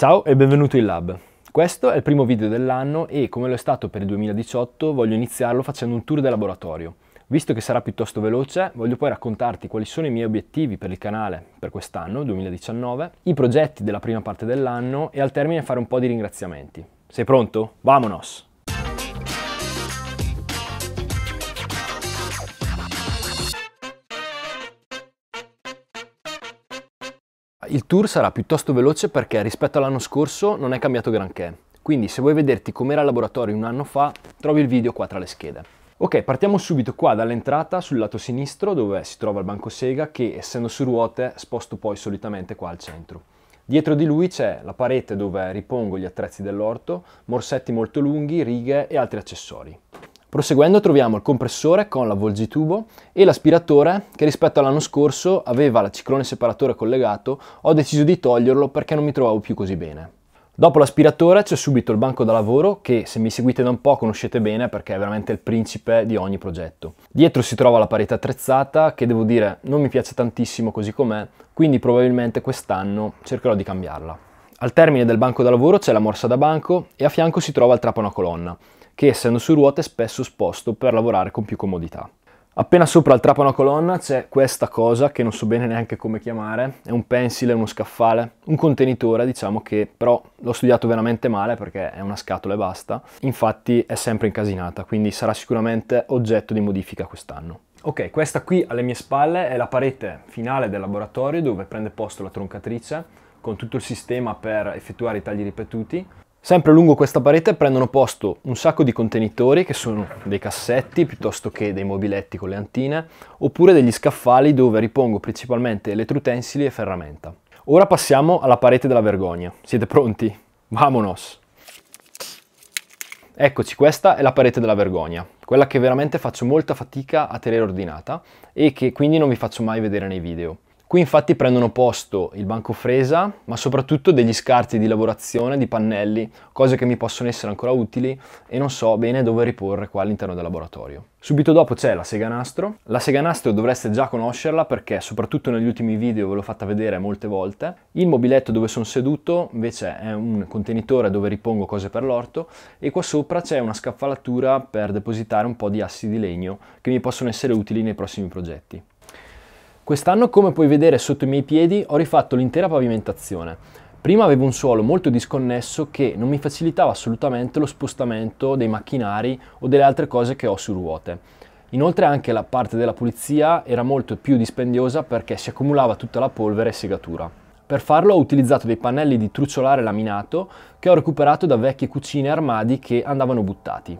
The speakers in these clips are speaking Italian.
Ciao e benvenuto in Lab. Questo è il primo video dell'anno e, come lo è stato per il 2018, voglio iniziarlo facendo un tour del laboratorio. Visto che sarà piuttosto veloce, voglio poi raccontarti quali sono i miei obiettivi per il canale per quest'anno, 2019, i progetti della prima parte dell'anno e al termine fare un po' di ringraziamenti. Sei pronto? Vamonos! il tour sarà piuttosto veloce perché rispetto all'anno scorso non è cambiato granché. Quindi se vuoi vederti com'era il laboratorio un anno fa, trovi il video qua tra le schede. Ok, partiamo subito qua dall'entrata sul lato sinistro dove si trova il banco sega che essendo su ruote sposto poi solitamente qua al centro. Dietro di lui c'è la parete dove ripongo gli attrezzi dell'orto, morsetti molto lunghi, righe e altri accessori. Proseguendo troviamo il compressore con l'avvolgitubo e l'aspiratore che rispetto all'anno scorso aveva la ciclone separatore collegato, ho deciso di toglierlo perché non mi trovavo più così bene. Dopo l'aspiratore c'è subito il banco da lavoro che se mi seguite da un po' conoscete bene perché è veramente il principe di ogni progetto. Dietro si trova la parete attrezzata che devo dire non mi piace tantissimo così com'è, quindi probabilmente quest'anno cercherò di cambiarla. Al termine del banco da lavoro c'è la morsa da banco e a fianco si trova il trapano colonna, che essendo su ruote è spesso sposto per lavorare con più comodità. Appena sopra il trapano a colonna c'è questa cosa che non so bene neanche come chiamare, è un pensile, uno scaffale, un contenitore diciamo che però l'ho studiato veramente male perché è una scatola e basta, infatti è sempre incasinata quindi sarà sicuramente oggetto di modifica quest'anno. Ok, questa qui alle mie spalle è la parete finale del laboratorio dove prende posto la troncatrice, con tutto il sistema per effettuare i tagli ripetuti. Sempre lungo questa parete prendono posto un sacco di contenitori che sono dei cassetti piuttosto che dei mobiletti con le antine oppure degli scaffali dove ripongo principalmente elettrutensili e ferramenta. Ora passiamo alla parete della vergogna. Siete pronti? Vamonos! Eccoci, questa è la parete della vergogna, quella che veramente faccio molta fatica a tenere ordinata e che quindi non vi faccio mai vedere nei video. Qui infatti prendono posto il banco fresa, ma soprattutto degli scarti di lavorazione, di pannelli, cose che mi possono essere ancora utili e non so bene dove riporre qua all'interno del laboratorio. Subito dopo c'è la sega nastro. La sega nastro dovreste già conoscerla perché soprattutto negli ultimi video ve l'ho fatta vedere molte volte. Il mobiletto dove sono seduto invece è un contenitore dove ripongo cose per l'orto e qua sopra c'è una scaffalatura per depositare un po' di assi di legno che mi possono essere utili nei prossimi progetti. Quest'anno, come puoi vedere sotto i miei piedi, ho rifatto l'intera pavimentazione. Prima avevo un suolo molto disconnesso che non mi facilitava assolutamente lo spostamento dei macchinari o delle altre cose che ho su ruote. Inoltre anche la parte della pulizia era molto più dispendiosa perché si accumulava tutta la polvere e segatura. Per farlo ho utilizzato dei pannelli di truciolare laminato che ho recuperato da vecchie cucine e armadi che andavano buttati.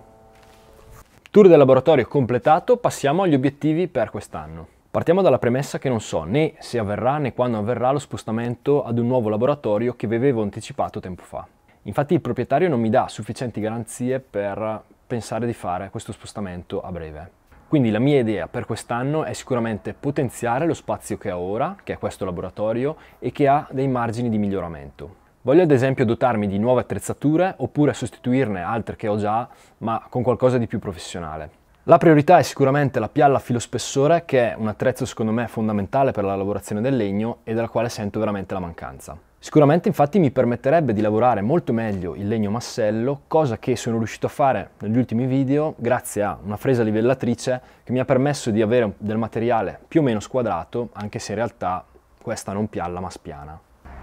Tour del laboratorio completato, passiamo agli obiettivi per quest'anno. Partiamo dalla premessa che non so né se avverrà né quando avverrà lo spostamento ad un nuovo laboratorio che vi avevo anticipato tempo fa. Infatti il proprietario non mi dà sufficienti garanzie per pensare di fare questo spostamento a breve. Quindi la mia idea per quest'anno è sicuramente potenziare lo spazio che ha ora, che è questo laboratorio, e che ha dei margini di miglioramento. Voglio ad esempio dotarmi di nuove attrezzature oppure sostituirne altre che ho già, ma con qualcosa di più professionale. La priorità è sicuramente la pialla a filo spessore, che è un attrezzo secondo me fondamentale per la lavorazione del legno e della quale sento veramente la mancanza. Sicuramente infatti mi permetterebbe di lavorare molto meglio il legno massello, cosa che sono riuscito a fare negli ultimi video grazie a una fresa livellatrice che mi ha permesso di avere del materiale più o meno squadrato, anche se in realtà questa non pialla ma spiana.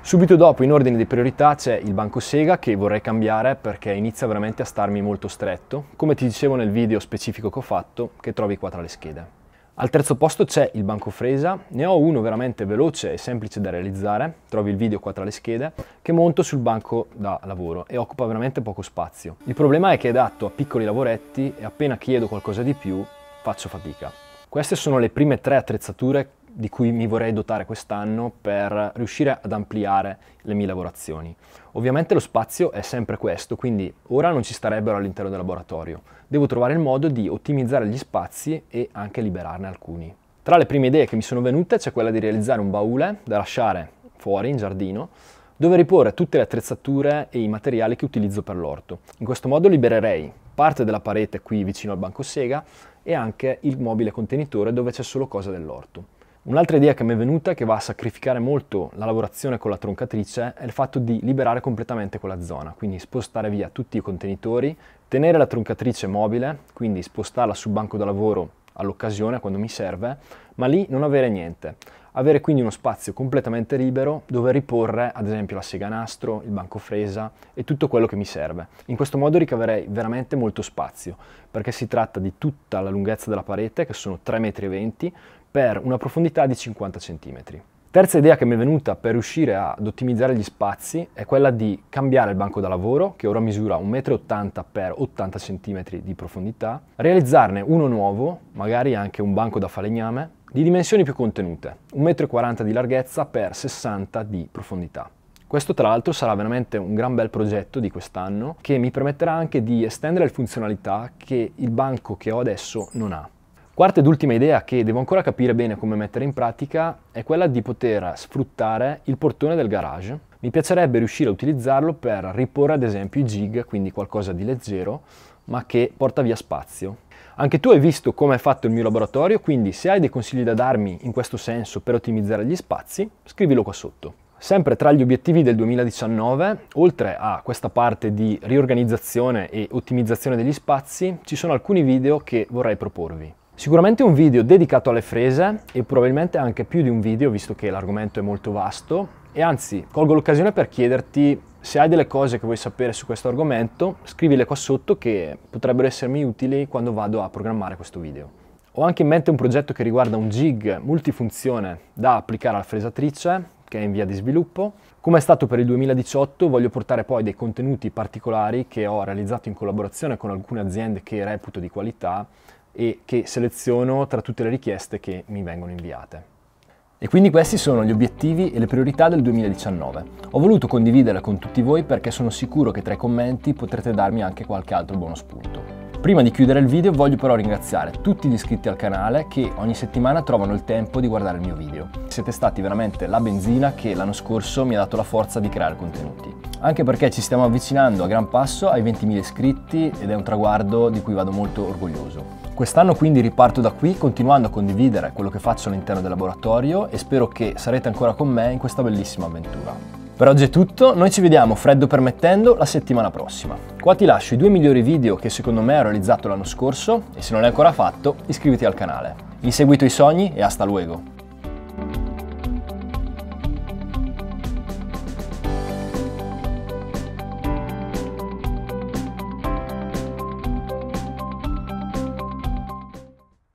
Subito dopo, in ordine di priorità, c'è il banco sega che vorrei cambiare perché inizia veramente a starmi molto stretto, come ti dicevo nel video specifico che ho fatto, che trovi qua tra le schede. Al terzo posto c'è il banco fresa, ne ho uno veramente veloce e semplice da realizzare, trovi il video qua tra le schede, che monto sul banco da lavoro e occupa veramente poco spazio. Il problema è che è adatto a piccoli lavoretti e appena chiedo qualcosa di più faccio fatica. Queste sono le prime tre attrezzature di cui mi vorrei dotare quest'anno per riuscire ad ampliare le mie lavorazioni. Ovviamente lo spazio è sempre questo, quindi ora non ci starebbero all'interno del laboratorio. Devo trovare il modo di ottimizzare gli spazi e anche liberarne alcuni. Tra le prime idee che mi sono venute c'è quella di realizzare un baule da lasciare fuori in giardino dove riporre tutte le attrezzature e i materiali che utilizzo per l'orto. In questo modo libererei parte della parete qui vicino al banco sega e anche il mobile contenitore dove c'è solo cosa dell'orto. Un'altra idea che mi è venuta, che va a sacrificare molto la lavorazione con la troncatrice, è il fatto di liberare completamente quella zona, quindi spostare via tutti i contenitori, tenere la troncatrice mobile, quindi spostarla sul banco da lavoro all'occasione, quando mi serve, ma lì non avere niente. Avere quindi uno spazio completamente libero dove riporre ad esempio la sega nastro, il banco fresa e tutto quello che mi serve. In questo modo ricaverei veramente molto spazio perché si tratta di tutta la lunghezza della parete che sono 3,20 m per una profondità di 50 cm. Terza idea che mi è venuta per riuscire ad ottimizzare gli spazi è quella di cambiare il banco da lavoro, che ora misura 1,80 m x 80 cm di profondità, realizzarne uno nuovo, magari anche un banco da falegname, di dimensioni più contenute, 1,40 m di larghezza per 60 m di profondità. Questo tra l'altro sarà veramente un gran bel progetto di quest'anno che mi permetterà anche di estendere le funzionalità che il banco che ho adesso non ha. Quarta ed ultima idea che devo ancora capire bene come mettere in pratica è quella di poter sfruttare il portone del garage. Mi piacerebbe riuscire a utilizzarlo per riporre ad esempio i jig, quindi qualcosa di leggero, ma che porta via spazio. Anche tu hai visto come è fatto il mio laboratorio, quindi se hai dei consigli da darmi in questo senso per ottimizzare gli spazi, scrivilo qua sotto. Sempre tra gli obiettivi del 2019, oltre a questa parte di riorganizzazione e ottimizzazione degli spazi, ci sono alcuni video che vorrei proporvi. Sicuramente un video dedicato alle frese e probabilmente anche più di un video visto che l'argomento è molto vasto e anzi colgo l'occasione per chiederti se hai delle cose che vuoi sapere su questo argomento scrivile qua sotto che potrebbero essermi utili quando vado a programmare questo video. Ho anche in mente un progetto che riguarda un jig multifunzione da applicare alla fresatrice che è in via di sviluppo. Come è stato per il 2018 voglio portare poi dei contenuti particolari che ho realizzato in collaborazione con alcune aziende che reputo di qualità e che seleziono tra tutte le richieste che mi vengono inviate. E quindi questi sono gli obiettivi e le priorità del 2019. Ho voluto condividerla con tutti voi perché sono sicuro che tra i commenti potrete darmi anche qualche altro buono spunto. Prima di chiudere il video voglio però ringraziare tutti gli iscritti al canale che ogni settimana trovano il tempo di guardare il mio video. Siete stati veramente la benzina che l'anno scorso mi ha dato la forza di creare contenuti. Anche perché ci stiamo avvicinando a gran passo ai 20.000 iscritti ed è un traguardo di cui vado molto orgoglioso. Quest'anno quindi riparto da qui continuando a condividere quello che faccio all'interno del laboratorio e spero che sarete ancora con me in questa bellissima avventura. Per oggi è tutto, noi ci vediamo freddo permettendo la settimana prossima. Qua ti lascio i due migliori video che secondo me ho realizzato l'anno scorso e se non l'hai ancora fatto iscriviti al canale. Inseguito i sogni e hasta luego!